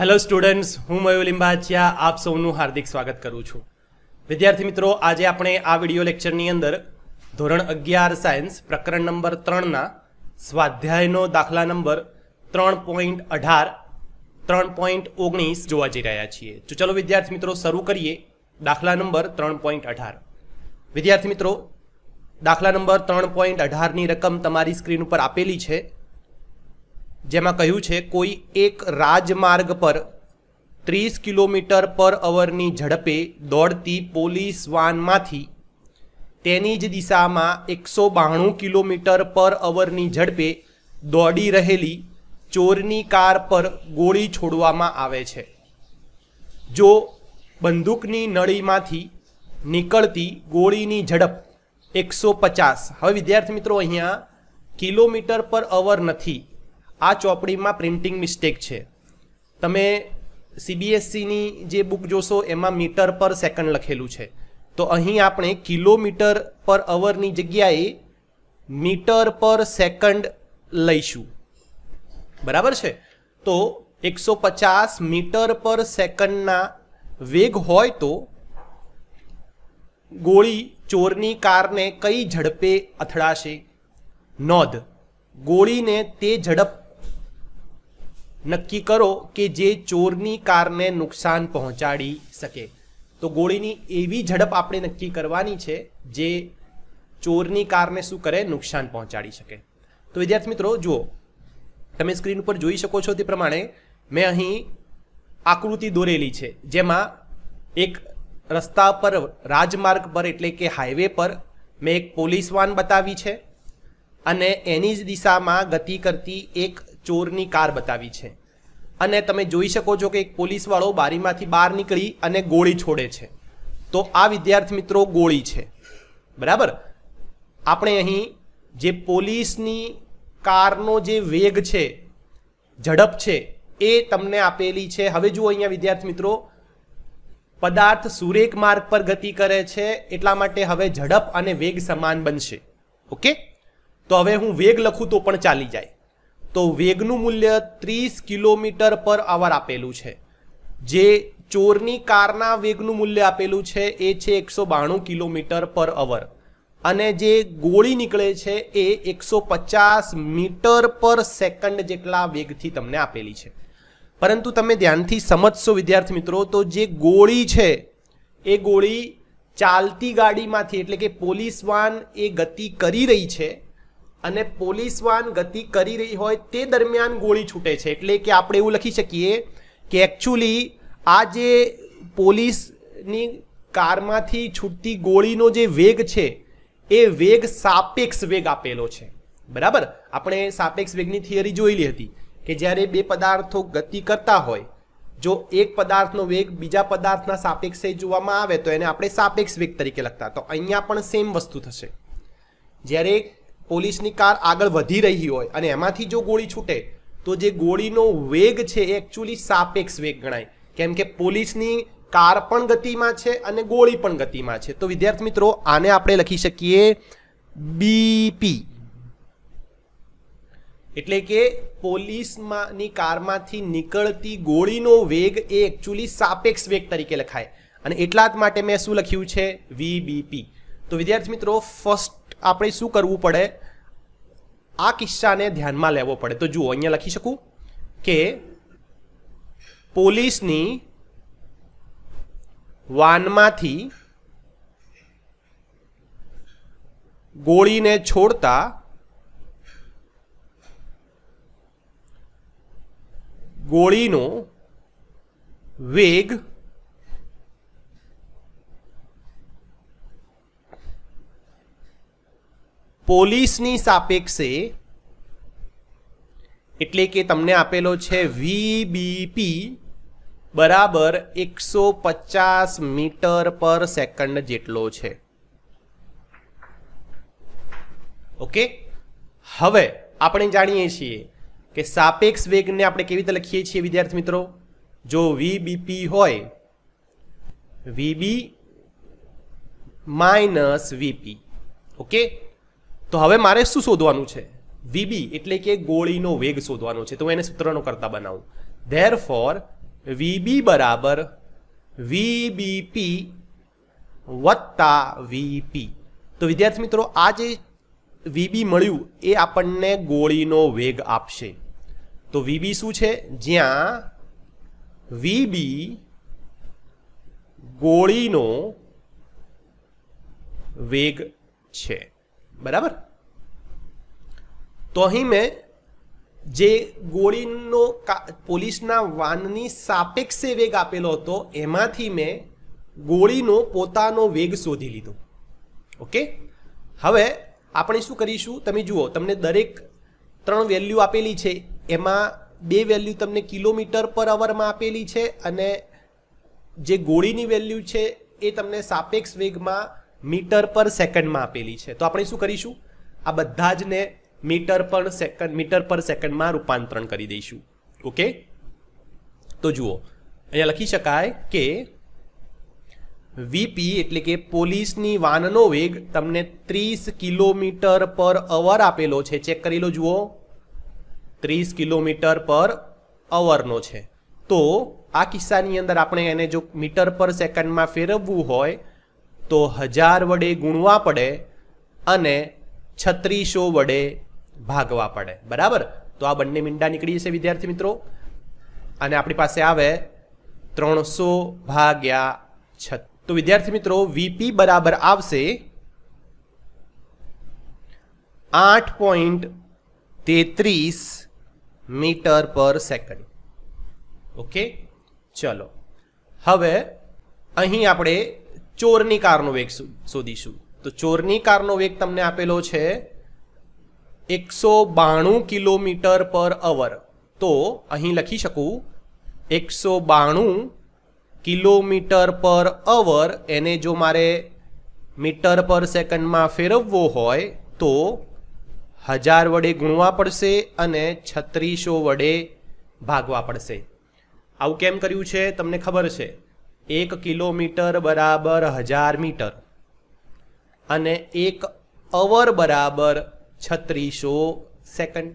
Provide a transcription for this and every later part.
hello students હું મયુલિંબાચિયા આપ સૌનું હાર્દિક સ્વાગત કરું છું વિદ્યાર્થી મિત્રો આજે આપણે આ વિડિયો લેક્ચરની અંદર ધોરણ અગિયાર સાયન્સ પ્રકરણ નંબર ત્રણના સ્વાધ્યાયનો દાખલા નંબર ત્રણ પોઈન્ટ અઢાર ત્રણ પોઈન્ટ ઓગણીસ જોવા જઈ રહ્યા છીએ તો ચલો વિદ્યાર્થી મિત્રો શરૂ કરીએ દાખલા નંબર ત્રણ પોઈન્ટ અઢાર વિદ્યાર્થી મિત્રો દાખલા નંબર ત્રણ પોઈન્ટ અઢારની રકમ તમારી સ્ક્રીન ઉપર આપેલી છે જેમાં કહ્યું છે કોઈ એક રાજમાર્ગ પર ત્રીસ કિલોમીટર પર અવરની ઝડપે દોડતી પોલીસ વાનમાંથી તેની જ દિશામાં એકસો બાણું કિલોમીટર પર અવરની ઝડપે દોડી રહેલી ચોરની કાર પર ગોળી છોડવામાં આવે છે જો બંદૂકની નળીમાંથી નીકળતી ગોળીની ઝડપ એકસો પચાસ હવે વિદ્યાર્થી મિત્રો અહીંયા કિલોમીટર પર અવર નથી આ ચોપડીમાં પ્રિન્ટિંગ મિસ્ટેક છે તમે સીબીએસસીની e જે બુક જોશો એમાં મીટર પર સેકન્ડ લખેલું છે તો અહીં આપણે કિલોમીટર પર અવરની જગ્યાએ મીટર પર સેકન્ડ લઈશું બરાબર છે તો એકસો પચાસ મીટર પર સેકન્ડના વેગ હોય તો ગોળી ચોરની કારને કઈ ઝડપે અથડાશે નોંધ ગોળીને તે ઝડપ નક્કી કરો કે જે ચોરની કારને નુકસાન પહોંચાડી શકે તો ગોળીની એવી ઝડપ આપણે નક્કી કરવાની છે જે ચોરની કારને શું કરે નુકસાન પહોંચાડી શકે તો વિદ્યાર્થી મિત્રો જુઓ તમે સ્ક્રીન ઉપર જોઈ શકો છો તે પ્રમાણે મેં અહીં આકૃતિ દોરેલી છે જેમાં એક રસ્તા પર રાજમાર્ગ પર એટલે કે હાઈવે પર મેં એક પોલીસ વાન બતાવી છે અને એની જ દિશામાં ગતિ કરતી એક ચોરની કાર બતાવી છે અને તમે જોઈ શકો છો કે એક પોલીસવાળો બારીમાંથી બહાર નીકળી અને ગોળી છોડે છે તો આ વિદ્યાર્થી મિત્રો ગોળી છે બરાબર આપણે અહીં જે પોલીસની કારનો જે વેગ છે ઝડપ છે એ તમને આપેલી છે હવે જુઓ અહીંયા વિદ્યાર્થી મિત્રો પદાર્થ સુરેખ માર્ગ પર ગતિ કરે છે એટલા માટે હવે ઝડપ અને વેગ સમાન બનશે ઓકે તો હવે હું વેગ લખું તો પણ ચાલી જાય તો વેગનું મૂલ્ય ત્રીસ કિલોમીટર પર અવર આપેલું છે જે ચોરની કારના વેગનું મૂલ્ય આપેલું છે એ છે એકસો બાણું કિલોમીટર પર અવર અને જે ગોળી નીકળે છે એ એકસો પચાસ મીટર પર સેકન્ડ જેટલા વેગથી તમને આપેલી છે પરંતુ તમે ધ્યાનથી સમજશો વિદ્યાર્થી મિત્રો તો જે ગોળી છે એ ગોળી ચાલતી ગાડીમાંથી એટલે કે પોલીસ વાન એ ગતિ કરી રહી છે અને પોલીસવાન ગતિ કરી રહી હોય તે દરમિયાન ગોળી છૂટે છે એટલે કે આપણે એવું લખી શકીએ કે એકચ્યુઅલી આ જે પોલીસની કારમાંથી છૂટતી ગોળીનો જે વેગ છે એ વેગ સાપેક્ષ વેગ આપેલો છે બરાબર આપણે સાપેક્ષ વેગની થિયરી જોયેલી હતી કે જ્યારે બે પદાર્થો ગતિ કરતા હોય જો એક પદાર્થનો વેગ બીજા પદાર્થના સાપેક્ષે જોવામાં આવે તો એને આપણે સાપેક્ષ વેગ તરીકે લખતા તો અહીંયા પણ સેમ વસ્તુ થશે જ્યારે પોલીસની કાર આગળ વધી રહી હોય અને એમાંથી જો ગોળી છૂટે તો જે ગોળીનો વેગ છે એ એકચ્યુઅલી સાપેક્ષ વેગ ગણાય કેમ કે પોલીસની કાર પણ ગતિમાં છે અને ગોળી પણ ગતિમાં છે તો વિદ્યાર્થી મિત્રો આને આપણે લખી શકીએ બીપી એટલે કે પોલીસમાંની કારમાંથી નીકળતી ગોળીનો વેગ એ એકચ્યુઅલી સાપેક્ષ વેગ તરીકે લખાય અને એટલા જ માટે મેં શું લખ્યું છે વીબીપી તો વિદ્યાર્થી મિત્રો ફર્સ્ટ આપણે શું કરવું પડે આ કિસ્સાને ધ્યાનમાં લેવો પડે તો જુઓ અહીંયા લખી શકું કે પોલીસની વાનમાંથી ગોળીને છોડતા ગોળીનો વેગ પોલીસની સાપેક્ષે એટલે કે તમને આપેલો છે વીબીપી બરાબર એકસો પચાસ મીટર પર સેકન્ડ જેટલો છે ઓકે હવે આપણે જાણીએ છીએ કે સાપેક્ષ વેગને આપણે કેવી રીતે લખીએ છીએ વિદ્યાર્થી મિત્રો જો વીબીપી હોય વીબી માઇનસ વીપી ઓકે તો હવે મારે શું શોધવાનું છે વીબી એટલે કે ગોળીનો વેગ શોધવાનો છે તો હું એને સૂત્રનો કરતા બનાવું ધેર ફોર વીબી બરાબર વીબીપી વત્તા વીપી તો વિદ્યાર્થી મિત્રો આ જે વીબી મળ્યું એ આપણને ગોળીનો વેગ આપશે તો વીબી શું છે જ્યાં વીબી ગોળીનો વેગ છે બરાબર તો અહીં મેં જે ગોળીનો પોલીસના વાનની સાપેક્ષે વેગ આપેલો હતો એમાંથી મેં ગોળીનો પોતાનો વેગ શોધી લીધો ઓકે હવે આપણે શું કરીશું તમે જુઓ તમને દરેક ત્રણ વેલ્યુ આપેલી છે એમાં બે વેલ્યુ તમને કિલોમીટર પર અવરમાં આપેલી છે અને જે ગોળીની વેલ્યુ છે એ તમને સાપેક્ષ વેગમાં મીટર પર સેકન્ડમાં આપેલી છે તો આપણે શું કરીશું આ બધા જ ને મીટર પર સેકન્ડ મીટર પર સેકન્ડમાં રૂપાંતરણ કરી દઈશું ઓકે તો જુઓ અહીંયા લખી શકાય કે વીપી એટલે કે પોલીસની વાનનો વેગ તમને ત્રીસ કિલોમીટર પર અવર આપેલો છે ચેક કરી લો જુઓ ત્રીસ કિલોમીટર પર અવરનો છે તો આ કિસ્સાની અંદર આપણે એને જો મીટર પર સેકન્ડમાં ફેરવવું હોય તો હજાર વડે ગુણવા પડે અને છત્રીસો વડે ભાગવા પડે બરાબર તો આ બંને મીંડા નીકળી જશે વિદ્યાર્થી મિત્રો અને આપણી પાસે આવે ત્રણસો ભાગ્યા છ તો વિદ્યાર્થી મિત્રો વીપી બરાબર આવશે આઠ પોઈન્ટ તેત્રીસ મીટર પર સેકન્ડ ઓકે ચલો હવે અહીં આપણે ચોરની કારનો વેગ શોધીશું તો ચોરની કારનો વેગ તમને આપેલો છે એકસો બાણું કિલોમીટર પર અવર તો અહીં લખી શકું એકસો બાણું કિલોમીટર પર અવર એને જો મારે મીટર પર સેકન્ડમાં ફેરવવો હોય તો હજાર વડે ગુણવા પડશે અને છત્રીસો વડે ભાગવા પડશે આવું કેમ કર્યું છે તમને ખબર છે એક કિલોમીટર બરાબર હજાર મીટર અને એક અવર બરાબર છત્રીસો સેકન્ડ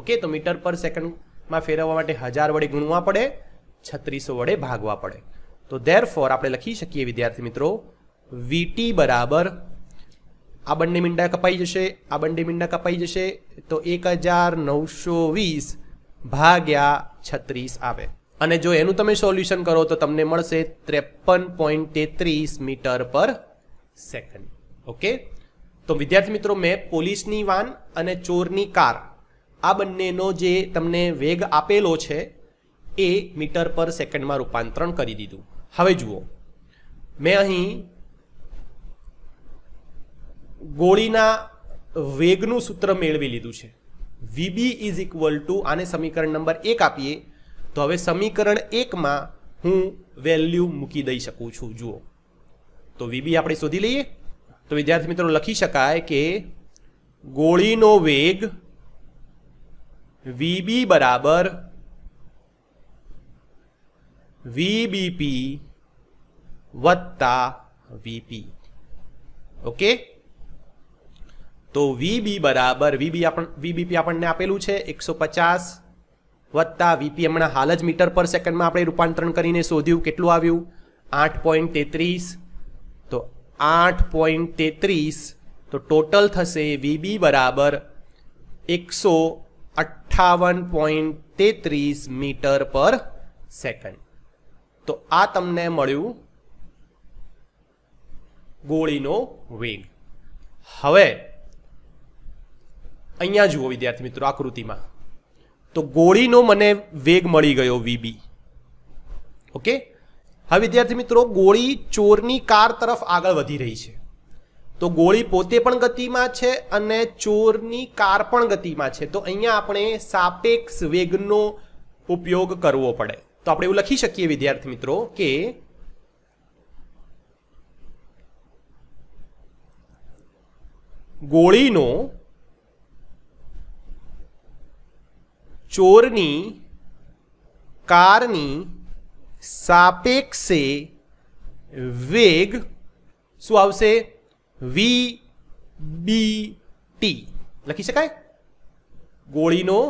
ઓકે તો મીટર પર સેકન્ડમાં ફેરવવા માટે હજાર વડે ગુણવા પડે છત્રીસો વડે ભાગવા પડે તો ધેર ફોર આપણે લખી શકીએ વિદ્યાર્થી મિત્રો વીટી બરાબર આ બંને મીંડા કપાઈ જશે આ બંને મીંડા કપાઈ જશે તો એક હજાર નવસો વીસ ભાગ્યા છત્રીસ આવે અને જો એનું તમે સોલ્યુશન કરો તો તમને મળશે ત્રેપન પોઈન્ટ તેત્રીસ મીટર પર સેકન્ડ ઓકે તો વિદ્યાર્થી મિત્રો મેં પોલીસની વાન અને ચોરની કાર આ બંનેનો જે તમને વેગ આપેલો છે એ મીટર પર સેકન્ડમાં રૂપાંતરણ કરી દીધું હવે જુઓ મેં અહીં ગોળીના વેગનું સૂત્ર મેળવી લીધું છે વીબી ઇઝ ઇક્વલ ટુ આને સમીકરણ નંબર એક આપીએ તો હવે સમીકરણ એકમાં હું વેલ્યુ મૂકી દઈ શકું છું જુઓ તો વીબી આપણે શોધી લઈએ તો વિદ્યાર્થી મિત્રો લખી શકાય કે ગોળીનો વેગ વીબી બરાબર વીબીપી વત્તા વીપી ઓકે તો વીબી બરાબર વીબી આપણ વીબીપી આપણને આપેલું છે એકસો પચાસ વત્તા વીપી હમણાં હાલ જ મીટર પર સેકન્ડમાં આપણે રૂપાંતરણ કરીને શોધ્યું કેટલું આવ્યું આઠ પોઈન્ટ તેત્રીસ તો આઠ પોઈન્ટ તેત્રીસ તો ટોટલ થશે વીબી બરાબર એકસો અઠ્ઠાવન પોઈન્ટ તેત્રીસ મીટર પર સેકન્ડ તો આ તમને મળ્યું ગોળીનો વેગ હવે અહીંયા જુઓ વિદ્યાર્થી મિત્રો આકૃતિમાં તો ગોળીનો મને વેગ મળી ગયો વીબી ઓકે હા વિદ્યાર્થી મિત્રો ગોળી ચોરની કાર તરફ આગળ વધી રહી છે તો ગોળી પોતે પણ ગતિમાં છે અને ચોરની કાર પણ ગતિમાં છે તો અહીંયા આપણે સાપેક્ષ વેગનો ઉપયોગ કરવો પડે તો આપણે એવું લખી શકીએ વિદ્યાર્થી મિત્રો કે ગોળીનો ચોરની કારની સાપેક્ષે વેગ શું આવશે વી બી ટી લખી શકાય ગોળીનો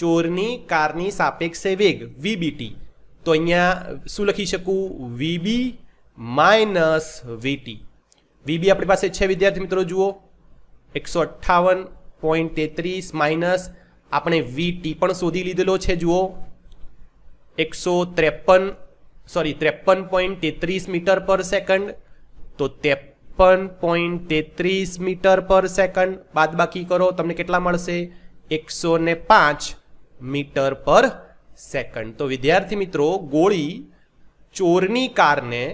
ચોરની કારની સાપેક્ષે વેગ વીબીટી તો અહીંયા શું લખી શકું વીબી માઇનસ વીટી વીબી આપણી પાસે છે વિદ્યાર્થી મિત્રો જુઓ એકસો અઠ્ઠાવન પોઈન્ટ તેત્રીસ માઇનસ આપણે વી ટી પણ શોધી લીધેલો છે જુઓ એકસો ત્રેપન સોરી ત્રેપન પોઈન્ટ તેત્રીસ મીટર પર સેકન્ડ તો ત્રેપન પોઈન્ટ તેત્રીસ મીટર પર સેકન્ડ બાદબાકી કરો તમને કેટલા મળશે એકસો ને પાંચ મીટર પર સેકન્ડ તો વિદ્યાર્થી મિત્રો ગોળી ચોરની કારને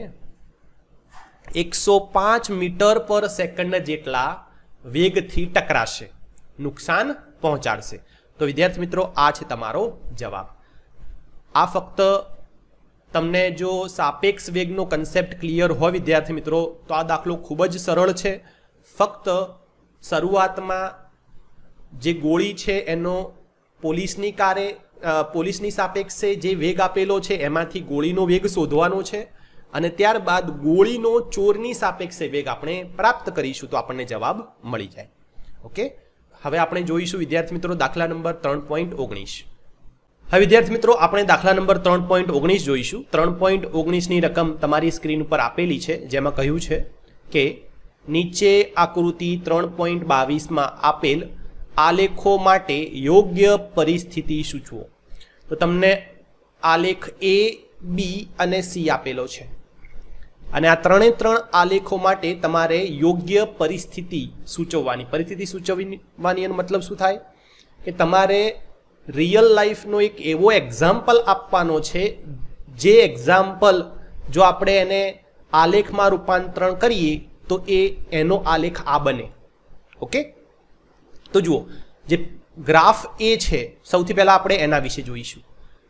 એકસો પાંચ મીટર પર સેકન્ડ જેટલા વેગથી ટકરાશે નુકસાન પહોંચાડશે તો વિદ્યાર્થી મિત્રો આ છે તમારો જવાબ આ ફક્ત તમને જો સાપેક્ષ વેગનો કન્સેપ્ટ ક્લિયર હોય વિદ્યાર્થી મિત્રો તો આ દાખલો ખૂબ જ સરળ છે ફક્ત શરૂઆતમાં જે ગોળી છે એનો પોલીસની કારે પોલીસની સાપેક્ષે જે વેગ આપેલો છે એમાંથી ગોળીનો વેગ શોધવાનો છે અને ત્યારબાદ ગોળીનો ચોરની સાપેક્ષે વેગ આપણે પ્રાપ્ત કરીશું તો આપણને જવાબ મળી જાય ઓકે હવે આપણે જોઈશું વિદ્યાર્થી મિત્રો દાખલા નંબર ત્રણ પોઈન્ટ ઓગણીસ હવે વિદ્યાર્થી મિત્રો આપણે દાખલા નંબર ત્રણ પોઈન્ટ ઓગણીસ જોઈશું ત્રણ પોઈન્ટ ઓગણીસની રકમ તમારી સ્ક્રીન ઉપર આપેલી છે જેમાં કહ્યું છે કે નીચે આકૃતિ ત્રણ પોઈન્ટ બાવીસમાં આપેલ આલેખો માટે યોગ્ય પરિસ્થિતિ સૂચવો તો તમને આલેખ એ બી અને સી આપેલો છે અને આ ત્રણે ત્રણ આલેખો માટે તમારે યોગ્ય પરિસ્થિતિ સૂચવવાની પરિસ્થિતિ સૂચવવાની એનો મતલબ શું થાય કે તમારે રિયલ લાઈફનો એક એવો એક્ઝામ્પલ આપવાનો છે જે એક્ઝામ્પલ જો આપણે એને આલેખમાં રૂપાંતરણ કરીએ તો એ એનો આલેખ આ બને ઓકે તો જુઓ જે ગ્રાફ એ છે સૌથી પહેલાં આપણે એના વિશે જોઈશું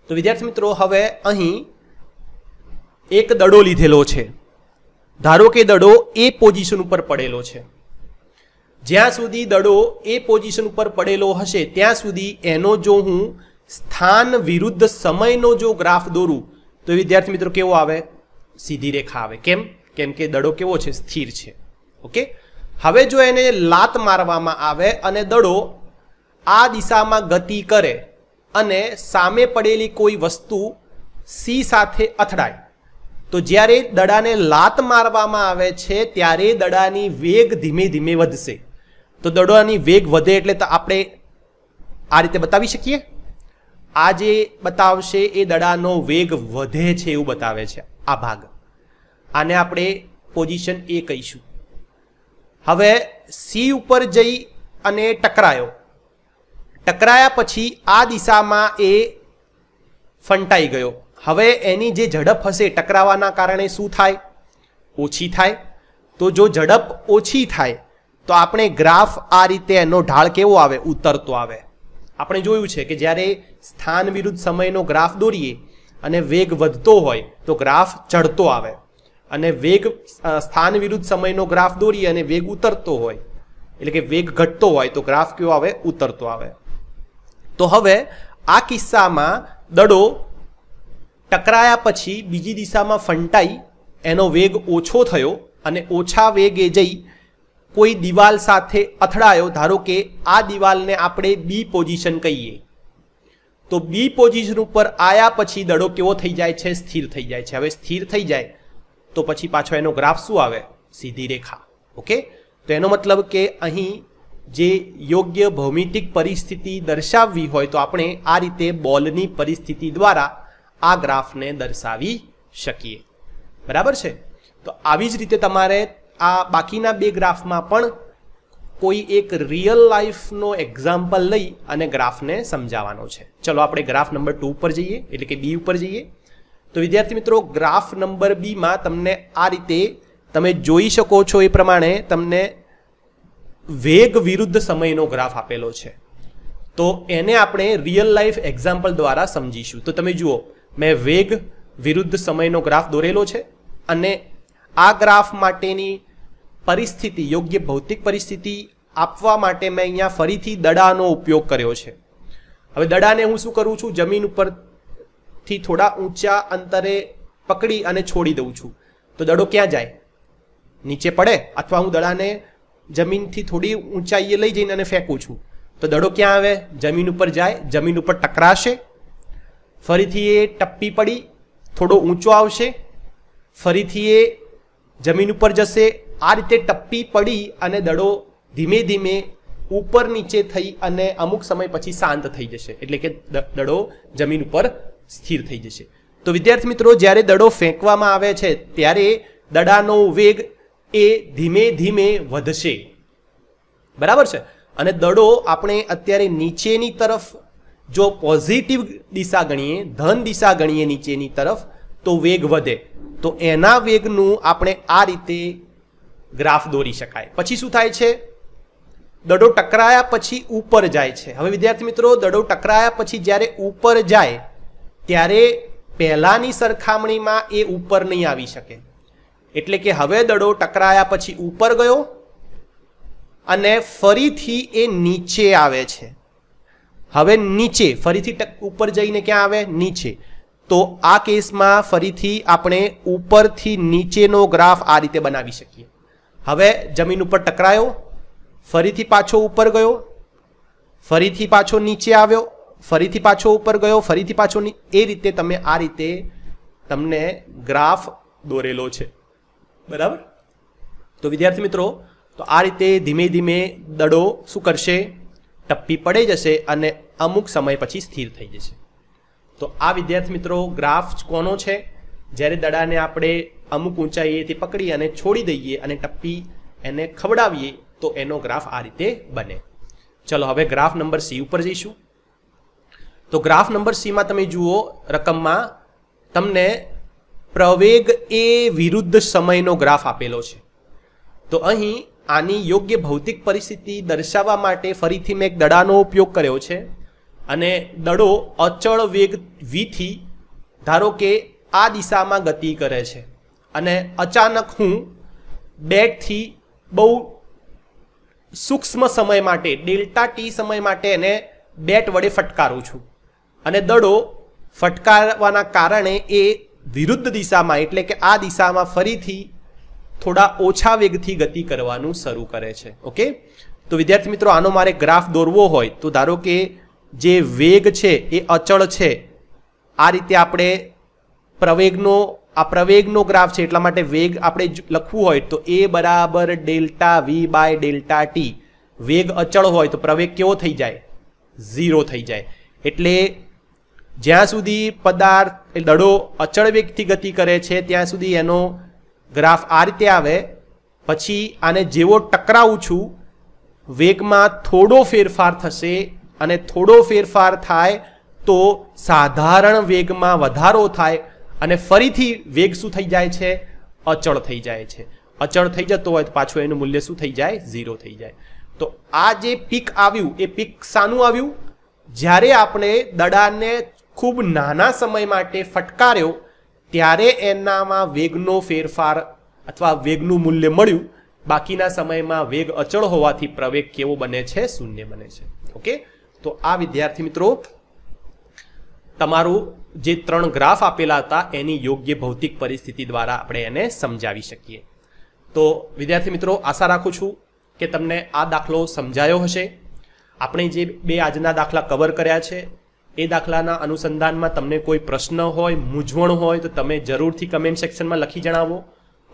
તો વિદ્યાર્થી મિત્રો હવે અહીં એક દડો લીધેલો છે ધારો કે દડો એ પોઝિશન ઉપર પડેલો છે જ્યાં સુધી દડો એ પોઝિશન ઉપર પડેલો હશે ત્યાં સુધી એનો જો હું સ્થાન વિરુદ્ધ સમયનો જો ગ્રાફ દોરું તો વિદ્યાર્થી મિત્રો કેવો આવે સીધી રેખા આવે કેમ કેમ કે દડો કેવો છે સ્થિર છે ઓકે હવે જો એને લાત મારવામાં આવે અને દડો આ દિશામાં ગતિ કરે અને સામે પડેલી કોઈ વસ્તુ સી સાથે અથડાય તો જ્યારે દડાને લાત મારવામાં આવે છે ત્યારે દડાની વેગ ધીમે ધીમે વધશે તો દડાની વેગ વધે એટલે આપણે આ રીતે બતાવી શકીએ આ જે બતાવશે એ દડાનો વેગ વધે છે એવું બતાવે છે આ ભાગ આને આપણે પોઝિશન એ કહીશું હવે સી ઉપર જઈ અને ટકરાયો ટકરાયા પછી આ દિશામાં એ ફંટાઈ ગયો હવે એની જે ઝડપ હશે ટકરાવાના કારણે શું થાય ઓછી થાય તો જો ઝડપ ઓછી થાય તો આપણે ગ્રાફ આ રીતે એનો ઢાળ કેવો આવે ઉતરતો આવે આપણે જોયું છે કે જ્યારે સ્થાન વિરુદ્ધ સમયનો ગ્રાફ દોરીએ અને વેગ વધતો હોય તો ગ્રાફ ચડતો આવે અને વેગ સ્થાન વિરુદ્ધ સમયનો ગ્રાફ દોરીએ અને વેગ ઉતરતો હોય એટલે કે વેગ ઘટતો હોય તો ગ્રાફ કેવો આવે ઉતરતો આવે તો હવે આ કિસ્સામાં દડો ટકરાયા પછી બીજી દિશામાં ફંટાઈ એનો વેગ ઓછો થયો અને ઓછા વેગે જઈ કોઈ દિવાલ સાથે અથડાયો ધારો કે આ દિવાલને આપણે બી પોઝિશન કહીએ તો બી પોઝિશન ઉપર આયા પછી દડો કેવો થઈ જાય છે સ્થિર થઈ જાય છે હવે સ્થિર થઈ જાય તો પછી પાછો એનો ગ્રાફ શું આવે સીધી રેખા ઓકે તો એનો મતલબ કે અહીં જે યોગ્ય ભૌમિતિક પરિસ્થિતિ દર્શાવવી હોય તો આપણે આ રીતે બોલની પરિસ્થિતિ દ્વારા આ ગ્રાફને દર્શાવી શકીએ બરાબર છે તો આવી જ રીતે તમારે આ બાકીના બે ગ્રાફમાં પણ કોઈ એક રિયલ લાઈફનો એક્ઝામ્પલ લઈ અને ગ્રાફને સમજાવવાનો છે ચલો આપણે ગ્રાફ નંબર ટુ ઉપર જઈએ એટલે કે બી ઉપર જઈએ તો વિદ્યાર્થી મિત્રો ગ્રાફ નંબર બીમાં તમને આ રીતે તમે જોઈ શકો છો એ પ્રમાણે તમને વેગ વિરુદ્ધ સમયનો ગ્રાફ આપેલો છે તો એને આપણે રિયલ લાઈફ એક્ઝામ્પલ દ્વારા સમજીશું તો તમે જુઓ મેં વેગ વિરુદ્ધ સમયનો ગ્રાફ દોરેલો છે અને આ ગ્રાફ માટેની પરિસ્થિતિ યોગ્ય ભૌતિક પરિસ્થિતિ આપવા માટે મેં અહીંયા ફરીથી દડાનો ઉપયોગ કર્યો છે હવે દડાને હું શું કરું છું જમીન ઉપરથી થોડા ઊંચા અંતરે પકડી અને છોડી દઉં છું તો દડો ક્યાં જાય નીચે પડે અથવા હું દડાને જમીનથી થોડી ઊંચાઈએ લઈ જઈને અને ફેંકું છું તો દડો ક્યાં આવે જમીન ઉપર જાય જમીન ઉપર ટકરાશે ફરીથી એ ટપ્પી પડી થોડો ઊંચો આવશે ફરીથી એ જમીન ઉપર જશે આ રીતે ટપ્પી પડી અને દડો ધીમે ધીમે ઉપર નીચે થઈ અને અમુક સમય પછી શાંત થઈ જશે એટલે કે દડો જમીન ઉપર સ્થિર થઈ જશે તો વિદ્યાર્થી મિત્રો જ્યારે દડો ફેંકવામાં આવે છે ત્યારે દડાનો વેગ એ ધીમે ધીમે વધશે બરાબર છે અને દડો આપણે અત્યારે નીચેની તરફ જો પોઝિટિવ દિશા ગણીએ ધન દિશા ગણીએ નીચેની તરફ તો વેગ વધે તો એના વેગનું આપણે આ રીતે ગ્રાફ દોરી શકાય પછી શું થાય છે દડો ટકરાયા પછી ઉપર જાય છે હવે વિદ્યાર્થી મિત્રો દડો ટકરાયા પછી જ્યારે ઉપર જાય ત્યારે પહેલાંની સરખામણીમાં એ ઉપર નહીં આવી શકે એટલે કે હવે દડો ટકરાયા પછી ઉપર ગયો અને ફરીથી એ નીચે આવે છે હવે નીચે ફરીથી ઉપર જઈને ક્યાં આવે નીચે તો આ કેસમાં ફરીથી આપણે ઉપરથી નીચેનો ગ્રાફ આ રીતે બનાવી શકીએ હવે જમીન ઉપર ટકરાયો ફરીથી પાછો ઉપર ગયો ફરીથી પાછો નીચે આવ્યો ફરીથી પાછો ઉપર ગયો ફરીથી પાછો એ રીતે તમે આ રીતે તમને ગ્રાફ દોરેલો છે બરાબર તો વિદ્યાર્થી મિત્રો તો આ રીતે ધીમે ધીમે દડો શું કરશે ટપ્પી પડી જશે અને અમુક સમય પછી સ્થિર થઈ જશે તો આ વિદ્યાર્થી મિત્રો ગ્રાફ કોનો છે જ્યારે દડાને આપણે અમુક ઊંચાઈએથી પકડી અને છોડી દઈએ અને ટપ્પી એને ખવડાવીએ તો એનો ગ્રાફ આ રીતે બને ચલો હવે ગ્રાફ નંબર સી ઉપર જઈશું તો ગ્રાફ નંબર સીમાં તમે જુઓ રકમમાં તમને પ્રવેગ એ વિરુદ્ધ સમયનો ગ્રાફ આપેલો છે તો અહીં આની યોગ્ય ભૌતિક પરિસ્થિતિ દર્શાવવા માટે ફરીથી મેં એક દડાનો ઉપયોગ કર્યો છે અને દડો અચળ વેગ વીથી ધારો કે આ દિશામાં ગતિ કરે છે અને અચાનક હું બેટથી બહુ સૂક્ષ્મ સમય માટે ડેલ્ટા ટી સમય માટે એને બેટ વડે ફટકારું છું અને દડો ફટકારવાના કારણે એ વિરુદ્ધ દિશામાં એટલે કે આ દિશામાં ફરીથી થોડા ઓછા વેગથી ગતિ કરવાનું શરૂ કરે છે ઓકે તો વિદ્યાર્થી મિત્રો આનો મારે ગ્રાફ દોરવો હોય તો ધારો કે જે વેગ છે એ અચળ છે આ રીતે આપણે પ્રવેગનો આ પ્રવેગનો ગ્રાફ છે એટલા માટે વેગ આપણે લખવું હોય તો એ બરાબર delta V by delta T વેગ અચળ હોય તો પ્રવેગ કેવો થઈ જાય ઝીરો થઈ જાય એટલે જ્યાં સુધી પદાર્થ દડો અચળ વેગથી ગતિ કરે છે ત્યાં સુધી એનો ગ્રાફ આ રીતે આવે પછી આને જેવો ટકરાવું છું વેગમાં થોડો ફેરફાર થશે અને થોડો ફેરફાર થાય તો સાધારણ વેગમાં વધારો થાય અને ફરીથી વેગ શું થઈ જાય છે અચળ થઈ જાય છે અચળ થઈ જતો હોય તો પાછું એનું મૂલ્ય શું થઈ જાય ઝીરો થઈ જાય તો આ જે પીક આવ્યું એ પીક શાનું આવ્યું જ્યારે આપણે દડાને ખૂબ નાના સમય માટે ફટકાર્યો ત્યારે એનામાં વેગનો ફેરફાર અથવા વેગનું મૂલ્ય મળ્યું બાકીના સમયમાં વેગ અચળ હોવાથી પ્રવેગ કેવો બને છે શૂન્ય બને છે ઓકે તો આ વિદ્યાર્થી મિત્રો તમારું જે ત્રણ ગ્રાફ આપેલા હતા એની યોગ્ય ભૌતિક પરિસ્થિતિ દ્વારા આપણે એને સમજાવી શકીએ તો વિદ્યાર્થી મિત્રો આશા રાખું છું કે તમને આ દાખલો સમજાયો હશે આપણે જે બે આજના દાખલા કવર કર્યા છે એ દાખલાના અનુસંધાનમાં તમને કોઈ પ્રશ્ન હોય મૂંઝવણ હોય તો તમે જરૂરથી કમેન્ટ સેક્શનમાં લખી જણાવો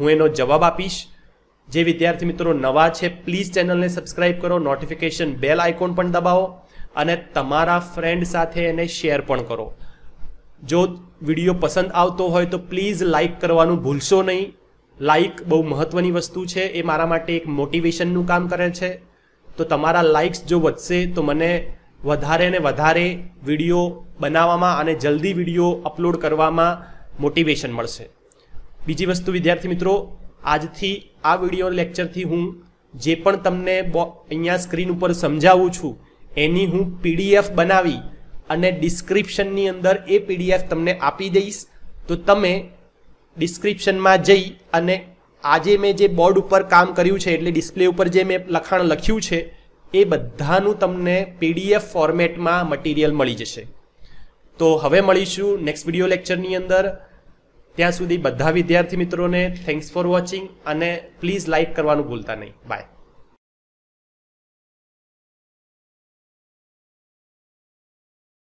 હું એનો જવાબ આપીશ જે વિદ્યાર્થી મિત્રો નવા છે પ્લીઝ ચેનલને સબસ્ક્રાઇબ કરો નોટિફિકેશન બેલ આઇકોન પણ દબાવો અને તમારા ફ્રેન્ડ સાથે એને શેર પણ કરો જો વિડીયો પસંદ આવતો હોય તો પ્લીઝ લાઇક કરવાનું ભૂલશો નહીં લાઇક બહુ મહત્ત્વની વસ્તુ છે એ મારા માટે એક મોટિવેશનનું કામ કરે છે તો તમારા લાઇક્સ જો વધશે તો મને વધારે ને વધારે વિડીયો બનાવવામાં અને જલ્દી વિડીયો અપલોડ કરવામાં મોટિવેશન મળશે બીજી વસ્તુ વિદ્યાર્થી મિત્રો આજથી આ વિડીયો લેક્ચરથી હું જે પણ તમને અહીંયા સ્ક્રીન ઉપર સમજાવું છું એની હું પીડીએફ બનાવી અને ડિસ્ક્રિપ્શનની અંદર એ પીડીએફ તમને આપી દઈશ તો તમે ડિસ્ક્રિપ્શનમાં જઈ અને આજે મેં જે બોર્ડ ઉપર કામ કર્યું છે એટલે ડિસ્પ્લે ઉપર જે મેં લખાણ લખ્યું છે એ બધાનું તમને પીડીએફ ફોર્મેટમાં મટીરિયલ મળી જશે તો હવે મળીશું નેક્સ્ટ વિડીયો લેક્ચરની અંદર ત્યાં સુધી બધા વિદ્યાર્થી મિત્રોને થેન્ક્સ ફોર વોચિંગ અને પ્લીઝ લાઇક કરવાનું ભૂલતા નહીં બાય